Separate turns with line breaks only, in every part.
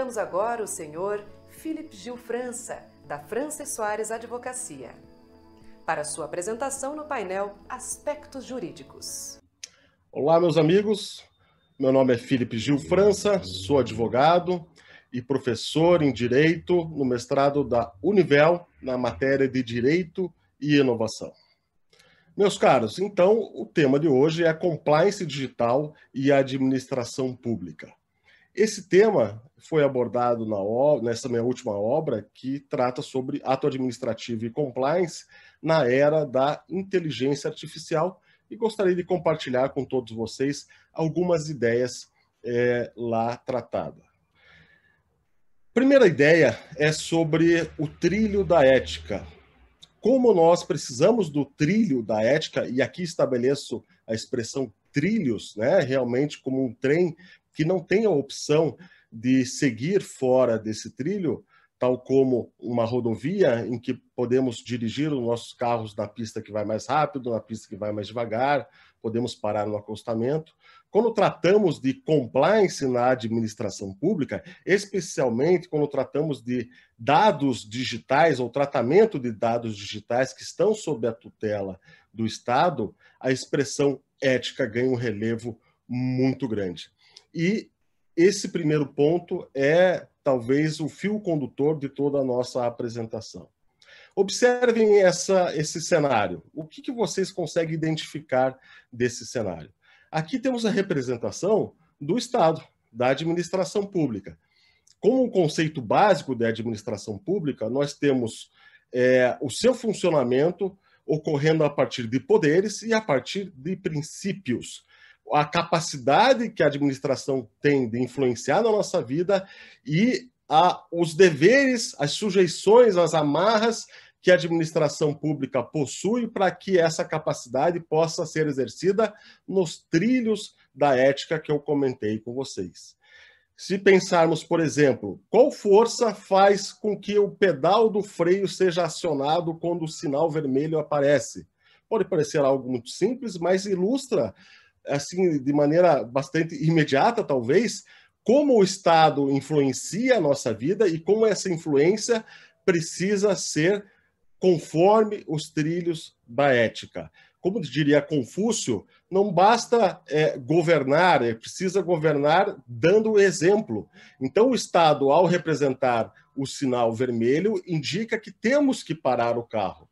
Convidamos agora o senhor Philippe Gil França, da França Soares Advocacia, para sua apresentação no painel Aspectos Jurídicos. Olá, meus amigos. Meu nome é Felipe Gil França, sou advogado e professor em Direito no mestrado da Univel na matéria de Direito e Inovação. Meus caros, então o tema de hoje é compliance digital e a administração pública. Esse tema foi abordado na, nessa minha última obra, que trata sobre ato administrativo e compliance na era da inteligência artificial, e gostaria de compartilhar com todos vocês algumas ideias é, lá tratadas. Primeira ideia é sobre o trilho da ética. Como nós precisamos do trilho da ética, e aqui estabeleço a expressão trilhos, né, realmente como um trem que não a opção de seguir fora desse trilho, tal como uma rodovia em que podemos dirigir os nossos carros na pista que vai mais rápido, na pista que vai mais devagar, podemos parar no acostamento. Quando tratamos de compliance na administração pública, especialmente quando tratamos de dados digitais ou tratamento de dados digitais que estão sob a tutela do Estado, a expressão ética ganha um relevo muito grande. E esse primeiro ponto é talvez o fio condutor de toda a nossa apresentação. Observem essa, esse cenário. O que, que vocês conseguem identificar desse cenário? Aqui temos a representação do Estado, da administração pública. Como um conceito básico da administração pública, nós temos é, o seu funcionamento ocorrendo a partir de poderes e a partir de princípios a capacidade que a administração tem de influenciar na nossa vida e a, os deveres, as sujeições, as amarras que a administração pública possui para que essa capacidade possa ser exercida nos trilhos da ética que eu comentei com vocês. Se pensarmos, por exemplo, qual força faz com que o pedal do freio seja acionado quando o sinal vermelho aparece? Pode parecer algo muito simples, mas ilustra assim, de maneira bastante imediata, talvez, como o Estado influencia a nossa vida e como essa influência precisa ser conforme os trilhos da ética. Como diria Confúcio, não basta é, governar, é precisa governar dando exemplo. Então, o Estado, ao representar o sinal vermelho, indica que temos que parar o carro.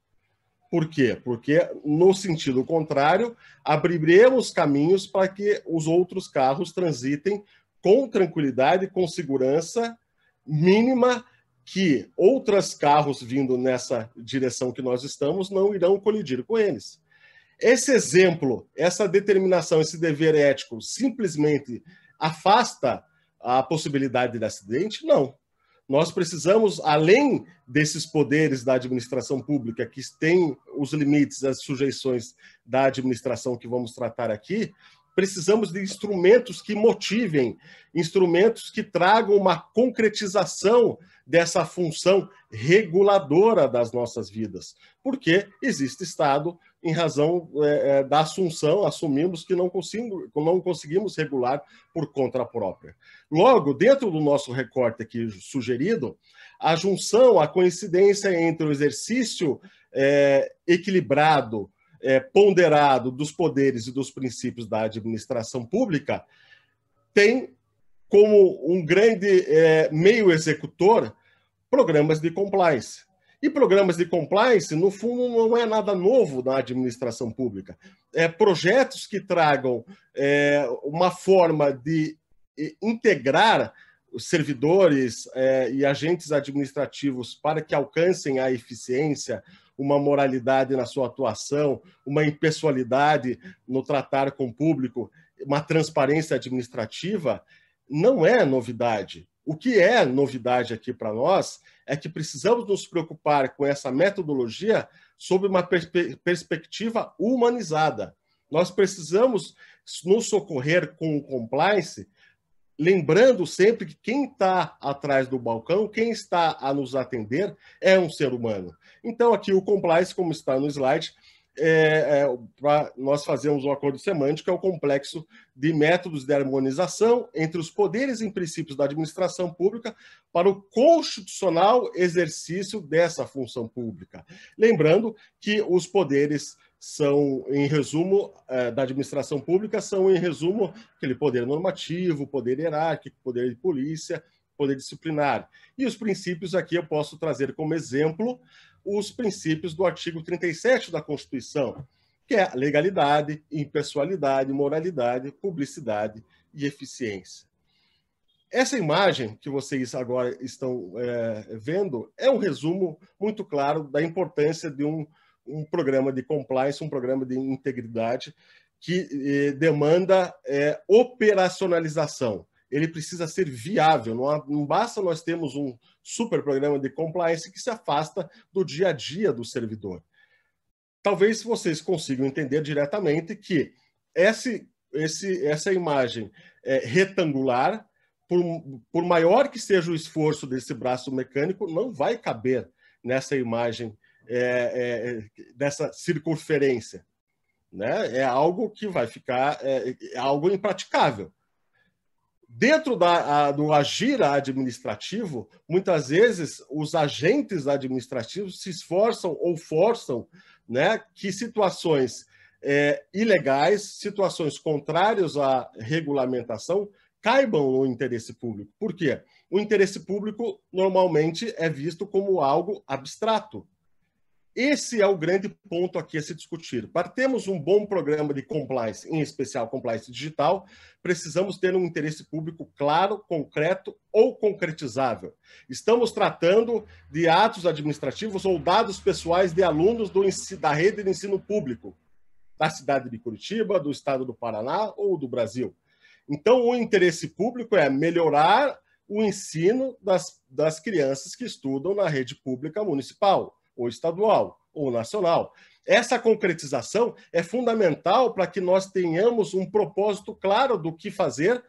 Por quê? Porque, no sentido contrário, abriremos caminhos para que os outros carros transitem com tranquilidade, com segurança mínima, que outros carros vindo nessa direção que nós estamos não irão colidir com eles. Esse exemplo, essa determinação, esse dever ético simplesmente afasta a possibilidade de acidente? Não. Nós precisamos, além desses poderes da administração pública, que têm os limites, as sujeições da administração que vamos tratar aqui, precisamos de instrumentos que motivem, instrumentos que tragam uma concretização dessa função reguladora das nossas vidas, porque existe Estado, em razão é, é, da assunção, assumimos que não, não conseguimos regular por conta própria. Logo, dentro do nosso recorte aqui sugerido, a junção, a coincidência entre o exercício é, equilibrado, é, ponderado dos poderes e dos princípios da administração pública tem como um grande é, meio executor programas de compliance e programas de compliance, no fundo, não é nada novo na administração pública. É projetos que tragam é, uma forma de integrar os servidores é, e agentes administrativos para que alcancem a eficiência, uma moralidade na sua atuação, uma impessoalidade no tratar com o público, uma transparência administrativa, não é novidade. O que é novidade aqui para nós é que precisamos nos preocupar com essa metodologia sob uma perspe perspectiva humanizada. Nós precisamos nos socorrer com o compliance, lembrando sempre que quem está atrás do balcão, quem está a nos atender, é um ser humano. Então, aqui o compliance, como está no slide, é, é, para nós fazermos um acordo semântico, é o complexo de métodos de harmonização entre os poderes e princípios da administração pública para o constitucional exercício dessa função pública. Lembrando que os poderes são, em resumo, é, da administração pública, são, em resumo, aquele poder normativo, poder hierárquico, poder de polícia, poder disciplinar. E os princípios aqui eu posso trazer como exemplo os princípios do artigo 37 da Constituição, que é legalidade, impessoalidade, moralidade, publicidade e eficiência. Essa imagem que vocês agora estão é, vendo é um resumo muito claro da importância de um, um programa de compliance, um programa de integridade que eh, demanda eh, operacionalização ele precisa ser viável. Não, não basta nós termos um super programa de compliance que se afasta do dia a dia do servidor. Talvez vocês consigam entender diretamente que esse, esse, essa imagem é, retangular, por, por maior que seja o esforço desse braço mecânico, não vai caber nessa imagem, é, é, dessa circunferência. Né? É algo que vai ficar, é, é algo impraticável dentro da, a, do agir administrativo, muitas vezes os agentes administrativos se esforçam ou forçam né, que situações é, ilegais, situações contrárias à regulamentação, caibam no interesse público. Por quê? O interesse público normalmente é visto como algo abstrato. Esse é o grande ponto aqui a se discutir. Para termos um bom programa de compliance, em especial compliance digital, precisamos ter um interesse público claro, concreto ou concretizável. Estamos tratando de atos administrativos ou dados pessoais de alunos do, da rede de ensino público, da cidade de Curitiba, do estado do Paraná ou do Brasil. Então, o interesse público é melhorar o ensino das, das crianças que estudam na rede pública municipal ou estadual, ou nacional. Essa concretização é fundamental para que nós tenhamos um propósito claro do que fazer,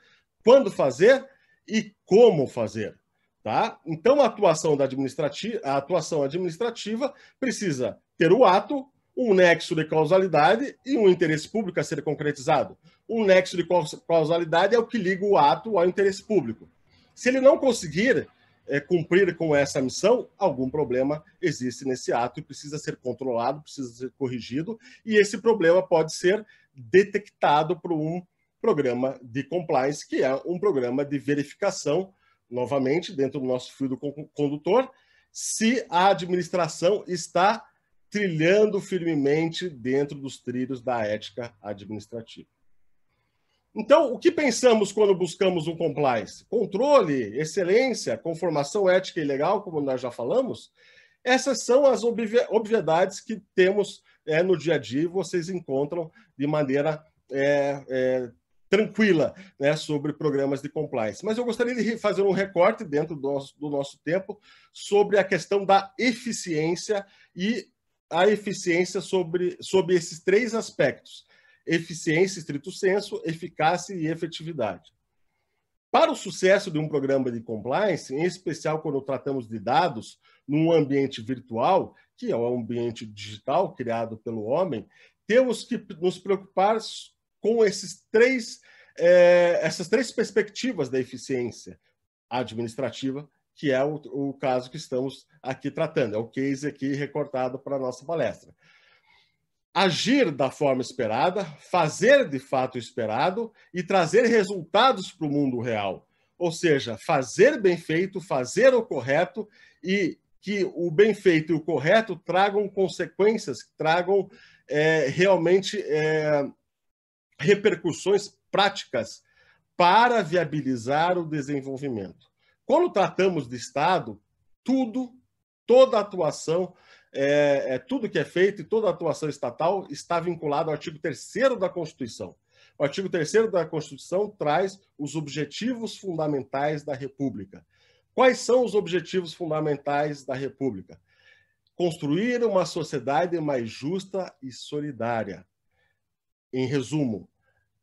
quando fazer e como fazer. Tá? Então, a atuação, da administrativa, a atuação administrativa precisa ter o ato, um nexo de causalidade e um interesse público a ser concretizado. Um nexo de causalidade é o que liga o ato ao interesse público. Se ele não conseguir, é, cumprir com essa missão, algum problema existe nesse ato e precisa ser controlado, precisa ser corrigido, e esse problema pode ser detectado por um programa de compliance, que é um programa de verificação, novamente, dentro do nosso fio do condutor, se a administração está trilhando firmemente dentro dos trilhos da ética administrativa. Então, o que pensamos quando buscamos um compliance? Controle, excelência, conformação ética e legal, como nós já falamos. Essas são as obviedades que temos é, no dia a dia e vocês encontram de maneira é, é, tranquila né, sobre programas de compliance. Mas eu gostaria de fazer um recorte dentro do nosso, do nosso tempo sobre a questão da eficiência e a eficiência sobre, sobre esses três aspectos eficiência, estrito senso, eficácia e efetividade. Para o sucesso de um programa de compliance, em especial quando tratamos de dados num ambiente virtual, que é o um ambiente digital criado pelo homem, temos que nos preocupar com esses três, eh, essas três perspectivas da eficiência administrativa, que é o, o caso que estamos aqui tratando, é o case aqui recortado para a nossa palestra agir da forma esperada, fazer de fato o esperado e trazer resultados para o mundo real. Ou seja, fazer bem feito, fazer o correto e que o bem feito e o correto tragam consequências, tragam é, realmente é, repercussões práticas para viabilizar o desenvolvimento. Quando tratamos de Estado, tudo, toda atuação é, é, tudo que é feito e toda atuação estatal está vinculado ao artigo 3 da Constituição. O artigo 3 da Constituição traz os objetivos fundamentais da República. Quais são os objetivos fundamentais da República? Construir uma sociedade mais justa e solidária. Em resumo,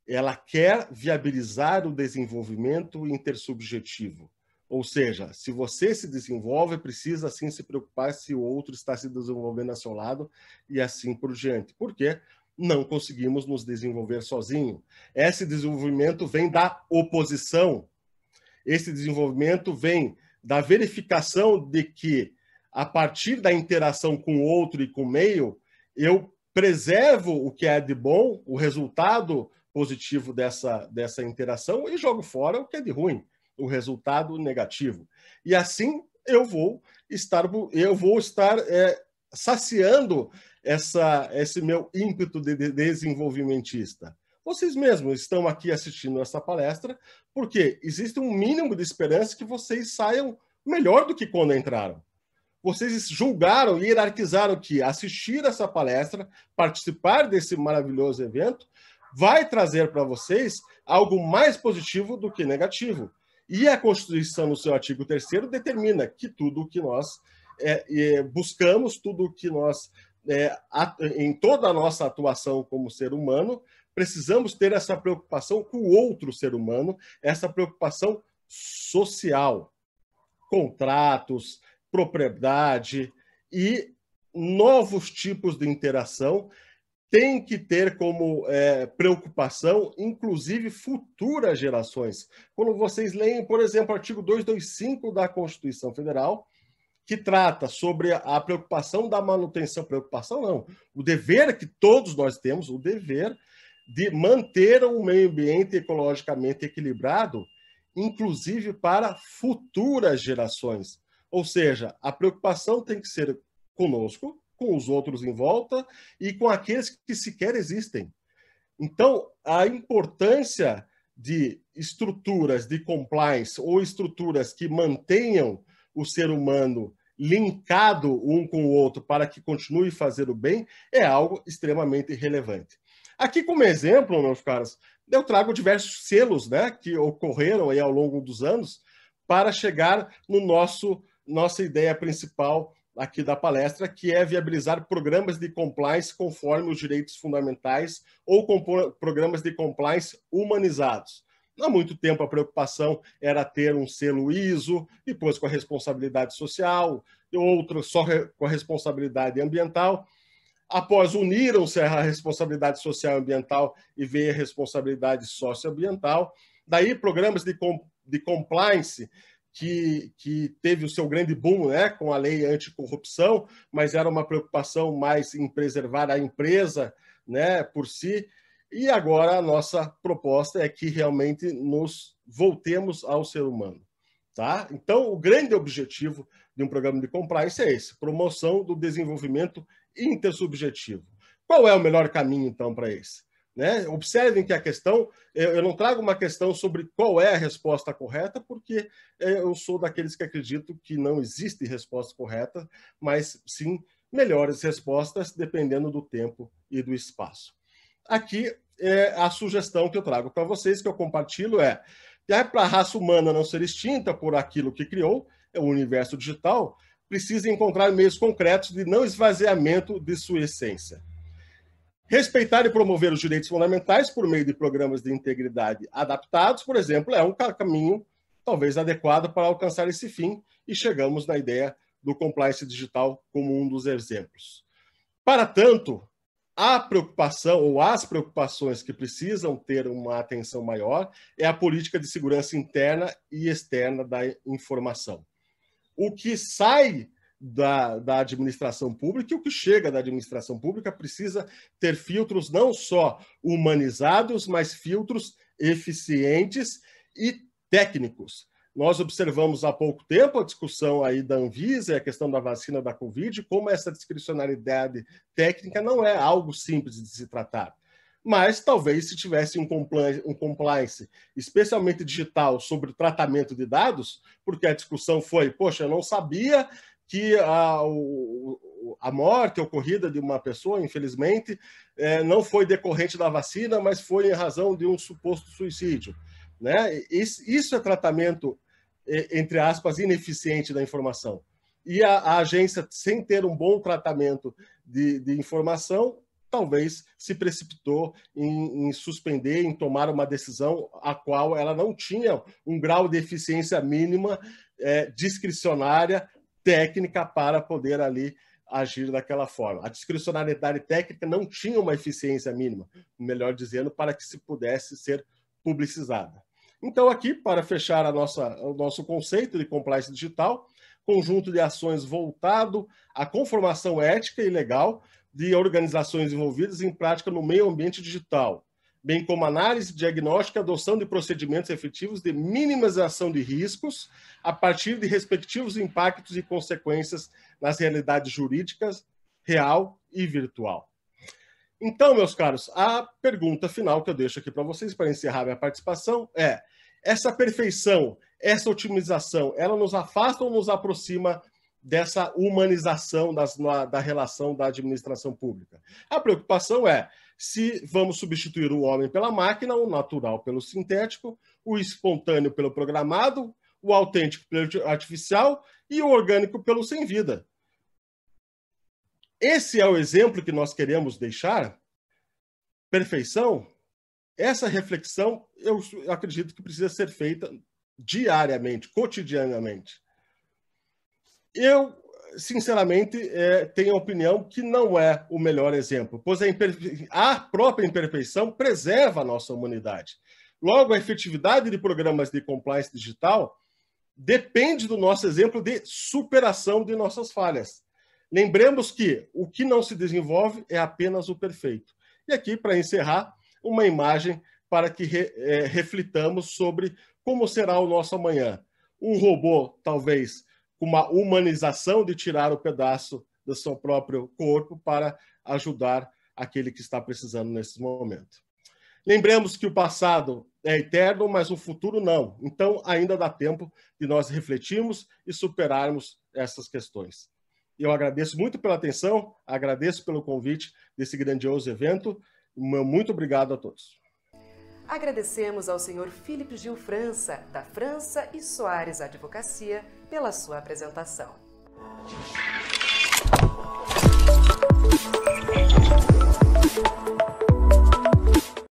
ela quer viabilizar o desenvolvimento intersubjetivo ou seja, se você se desenvolve, precisa sim se preocupar se o outro está se desenvolvendo a seu lado e assim por diante. Porque não conseguimos nos desenvolver sozinho. Esse desenvolvimento vem da oposição. Esse desenvolvimento vem da verificação de que, a partir da interação com o outro e com o meio, eu preservo o que é de bom, o resultado positivo dessa, dessa interação, e jogo fora o que é de ruim o resultado negativo. E assim eu vou estar, eu vou estar é, saciando essa, esse meu ímpeto de desenvolvimentista. Vocês mesmos estão aqui assistindo essa palestra porque existe um mínimo de esperança que vocês saiam melhor do que quando entraram. Vocês julgaram e hierarquizaram que assistir essa palestra, participar desse maravilhoso evento, vai trazer para vocês algo mais positivo do que negativo. E a Constituição, no seu artigo 3 determina que tudo o que nós é, é, buscamos, tudo o que nós, é, em toda a nossa atuação como ser humano, precisamos ter essa preocupação com o outro ser humano, essa preocupação social, contratos, propriedade e novos tipos de interação tem que ter como é, preocupação, inclusive, futuras gerações. Quando vocês leem, por exemplo, o artigo 225 da Constituição Federal, que trata sobre a preocupação da manutenção, preocupação não, o dever que todos nós temos, o dever de manter o meio ambiente ecologicamente equilibrado, inclusive para futuras gerações. Ou seja, a preocupação tem que ser conosco, com os outros em volta e com aqueles que sequer existem. Então, a importância de estruturas de compliance ou estruturas que mantenham o ser humano linkado um com o outro para que continue fazendo o bem é algo extremamente relevante. Aqui, como exemplo, meus caras, eu trago diversos selos né, que ocorreram aí ao longo dos anos para chegar no nosso nossa ideia principal aqui da palestra, que é viabilizar programas de compliance conforme os direitos fundamentais ou programas de compliance humanizados. Há muito tempo a preocupação era ter um selo ISO, depois com a responsabilidade social, outro só com a responsabilidade ambiental. Após uniram-se a responsabilidade social e ambiental e veio a responsabilidade socioambiental, daí programas de, com, de compliance que, que, teve o seu grande boom né, com a lei anticorrupção, mas era uma preocupação mais em preservar a empresa né, por si. E agora a nossa proposta é que realmente nos voltemos ao ser humano. Tá? Então, o grande objetivo de um programa de compliance é esse: promoção do desenvolvimento intersubjetivo. Qual é o melhor caminho, então, para esse? Né? Observem que a questão, eu não trago uma questão sobre qual é a resposta correta, porque é, eu sou daqueles que acredito que não existe resposta correta, mas sim melhores respostas dependendo do tempo e do espaço. Aqui é a sugestão que eu trago para vocês, que eu compartilho, é, é para a raça humana não ser extinta por aquilo que criou, é o universo digital, precisa encontrar meios concretos de não esvaziamento de sua essência. Respeitar e promover os direitos fundamentais por meio de programas de integridade adaptados, por exemplo, é um caminho talvez adequado para alcançar esse fim, e chegamos na ideia do compliance digital como um dos exemplos. Para tanto, a preocupação ou as preocupações que precisam ter uma atenção maior é a política de segurança interna e externa da informação. O que sai da, da administração pública e o que chega da administração pública precisa ter filtros não só humanizados, mas filtros eficientes e técnicos. Nós observamos há pouco tempo a discussão aí da Anvisa e a questão da vacina da Covid, como essa discricionalidade técnica não é algo simples de se tratar. Mas talvez se tivesse um compliance, um compliance, especialmente digital, sobre tratamento de dados, porque a discussão foi: poxa, eu não sabia, que a, o, a morte ocorrida de uma pessoa, infelizmente, é, não foi decorrente da vacina, mas foi em razão de um suposto suicídio. Né? Isso é tratamento, entre aspas, ineficiente da informação. E a, a agência, sem ter um bom tratamento de, de informação, talvez se precipitou em, em, suspender, em tomar uma decisão a qual ela não tinha um grau de eficiência mínima é, discricionária técnica para poder ali agir daquela forma. A discricionalidade técnica não tinha uma eficiência mínima, melhor dizendo, para que se pudesse ser publicizada. Então, aqui, para fechar a nossa, o nosso conceito de compliance digital, conjunto de ações voltado à conformação ética e legal de organizações envolvidas em prática no meio ambiente digital, bem como análise diagnóstica, adoção de procedimentos efetivos de minimização de riscos a partir de respectivos impactos e consequências nas realidades jurídicas real e virtual. Então, meus caros, a pergunta final que eu deixo aqui para vocês para encerrar minha participação é: essa perfeição, essa otimização, ela nos afasta ou nos aproxima dessa humanização das, na, da relação da administração pública. A preocupação é se vamos substituir o homem pela máquina, o natural pelo sintético, o espontâneo pelo programado, o autêntico pelo artificial e o orgânico pelo sem vida. Esse é o exemplo que nós queremos deixar. Perfeição? Essa reflexão, eu acredito que precisa ser feita diariamente, cotidianamente. Eu, sinceramente, é, tenho a opinião que não é o melhor exemplo, pois a, a própria imperfeição preserva a nossa humanidade. Logo, a efetividade de programas de compliance digital depende do nosso exemplo de superação de nossas falhas. Lembremos que o que não se desenvolve é apenas o perfeito. E aqui, para encerrar, uma imagem para que re, é, reflitamos sobre como será o nosso amanhã. Um robô, talvez, com uma humanização de tirar o pedaço do seu próprio corpo para ajudar aquele que está precisando nesse momento. Lembremos que o passado é eterno, mas o futuro não. Então, ainda dá tempo de nós refletirmos e superarmos essas questões. Eu agradeço muito pela atenção, agradeço pelo convite desse grandioso evento. Muito obrigado a todos. Agradecemos ao senhor Felipe Gil França, da França e Soares Advocacia pela sua apresentação.